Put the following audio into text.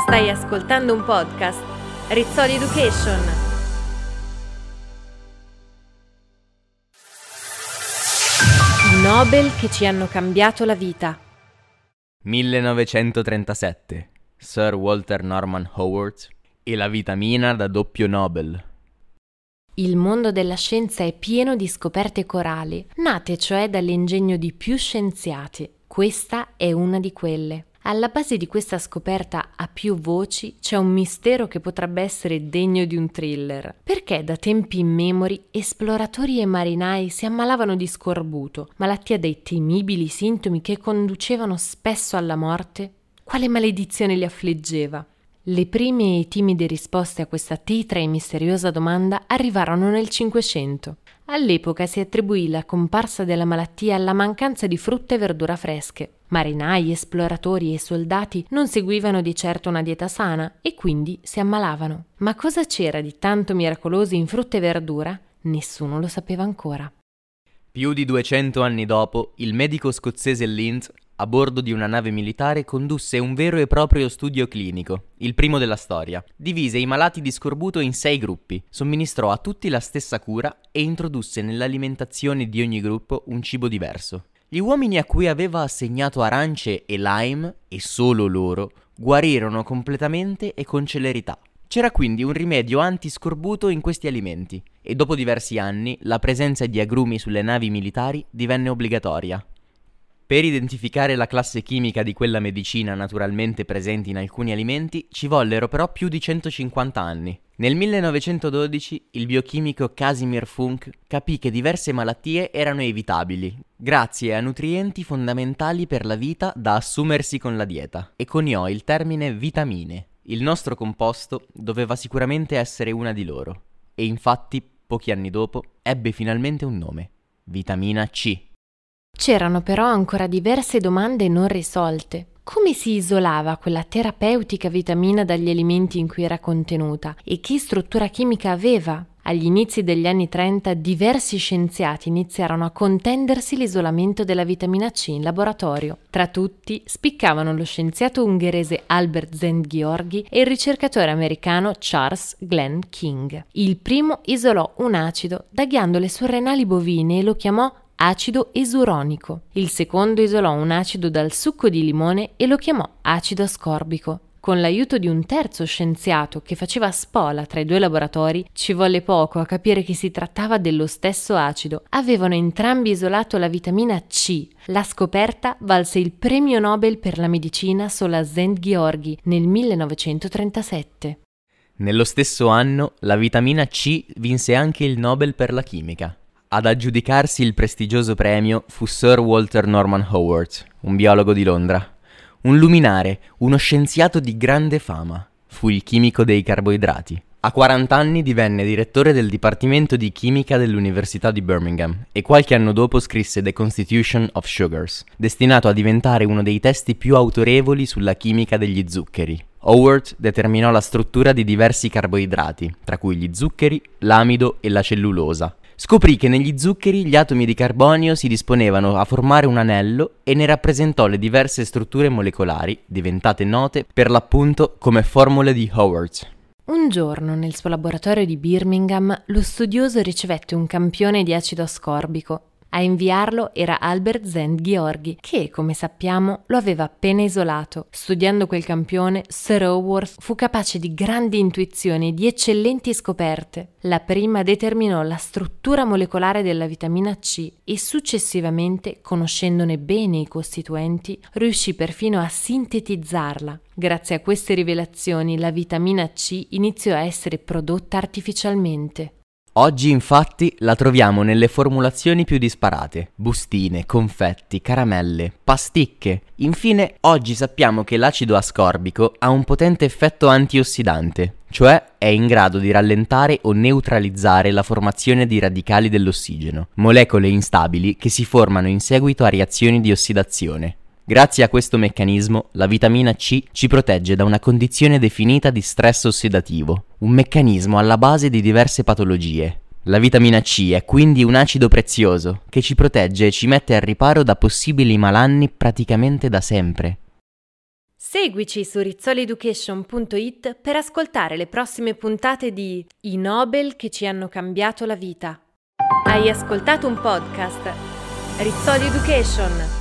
Stai ascoltando un podcast Rizzoli Education. I Nobel che ci hanno cambiato la vita. 1937. Sir Walter Norman Howard e la vitamina da doppio Nobel. Il mondo della scienza è pieno di scoperte corali, nate cioè dall'ingegno di più scienziati. Questa è una di quelle. Alla base di questa scoperta a più voci c'è un mistero che potrebbe essere degno di un thriller. Perché da tempi immemori esploratori e marinai si ammalavano di scorbuto, malattia dei temibili sintomi che conducevano spesso alla morte? Quale maledizione li affliggeva? Le prime e timide risposte a questa titra e misteriosa domanda arrivarono nel Cinquecento. All'epoca si attribuì la comparsa della malattia alla mancanza di frutta e verdura fresche. Marinai, esploratori e soldati non seguivano di certo una dieta sana e quindi si ammalavano. Ma cosa c'era di tanto miracoloso in frutta e verdura? Nessuno lo sapeva ancora. Più di 200 anni dopo, il medico scozzese Lind, a bordo di una nave militare, condusse un vero e proprio studio clinico, il primo della storia. Divise i malati di scorbuto in sei gruppi, somministrò a tutti la stessa cura e introdusse nell'alimentazione di ogni gruppo un cibo diverso. Gli uomini a cui aveva assegnato arance e lime, e solo loro, guarirono completamente e con celerità. C'era quindi un rimedio antiscorbuto in questi alimenti e dopo diversi anni la presenza di agrumi sulle navi militari divenne obbligatoria. Per identificare la classe chimica di quella medicina naturalmente presente in alcuni alimenti ci vollero però più di 150 anni. Nel 1912 il biochimico Casimir Funk capì che diverse malattie erano evitabili grazie a nutrienti fondamentali per la vita da assumersi con la dieta e coniò il termine vitamine. Il nostro composto doveva sicuramente essere una di loro e infatti pochi anni dopo ebbe finalmente un nome, vitamina C. C'erano però ancora diverse domande non risolte come si isolava quella terapeutica vitamina dagli alimenti in cui era contenuta e che struttura chimica aveva? Agli inizi degli anni 30 diversi scienziati iniziarono a contendersi l'isolamento della vitamina C in laboratorio. Tra tutti spiccavano lo scienziato ungherese Albert Zendgiorghi e il ricercatore americano Charles Glenn King. Il primo isolò un acido da ghiandole surrenali bovine e lo chiamò acido esuronico. Il secondo isolò un acido dal succo di limone e lo chiamò acido ascorbico. Con l'aiuto di un terzo scienziato che faceva spola tra i due laboratori, ci volle poco a capire che si trattava dello stesso acido. Avevano entrambi isolato la vitamina C. La scoperta valse il premio Nobel per la medicina Solazend Gheorghi nel 1937. Nello stesso anno la vitamina C vinse anche il Nobel per la chimica. Ad aggiudicarsi il prestigioso premio fu Sir Walter Norman Howard, un biologo di Londra. Un luminare, uno scienziato di grande fama. Fu il chimico dei carboidrati. A 40 anni divenne direttore del Dipartimento di Chimica dell'Università di Birmingham e qualche anno dopo scrisse The Constitution of Sugars, destinato a diventare uno dei testi più autorevoli sulla chimica degli zuccheri. Howard determinò la struttura di diversi carboidrati, tra cui gli zuccheri, l'amido e la cellulosa. Scoprì che negli zuccheri gli atomi di carbonio si disponevano a formare un anello e ne rappresentò le diverse strutture molecolari, diventate note per l'appunto come formule di Howard. Un giorno nel suo laboratorio di Birmingham lo studioso ricevette un campione di acido ascorbico a inviarlo era Albert Zend Gheorghi, che, come sappiamo, lo aveva appena isolato. Studiando quel campione, Sir Howarth fu capace di grandi intuizioni e di eccellenti scoperte. La prima determinò la struttura molecolare della vitamina C e successivamente, conoscendone bene i costituenti, riuscì perfino a sintetizzarla. Grazie a queste rivelazioni la vitamina C iniziò a essere prodotta artificialmente. Oggi infatti la troviamo nelle formulazioni più disparate, bustine, confetti, caramelle, pasticche. Infine, oggi sappiamo che l'acido ascorbico ha un potente effetto antiossidante, cioè è in grado di rallentare o neutralizzare la formazione di radicali dell'ossigeno, molecole instabili che si formano in seguito a reazioni di ossidazione. Grazie a questo meccanismo, la vitamina C ci protegge da una condizione definita di stress ossidativo, un meccanismo alla base di diverse patologie. La vitamina C è quindi un acido prezioso che ci protegge e ci mette al riparo da possibili malanni praticamente da sempre. Seguici su rizzoleducation.it per ascoltare le prossime puntate di I Nobel che ci hanno cambiato la vita. Hai ascoltato un podcast? Rizzoli Education.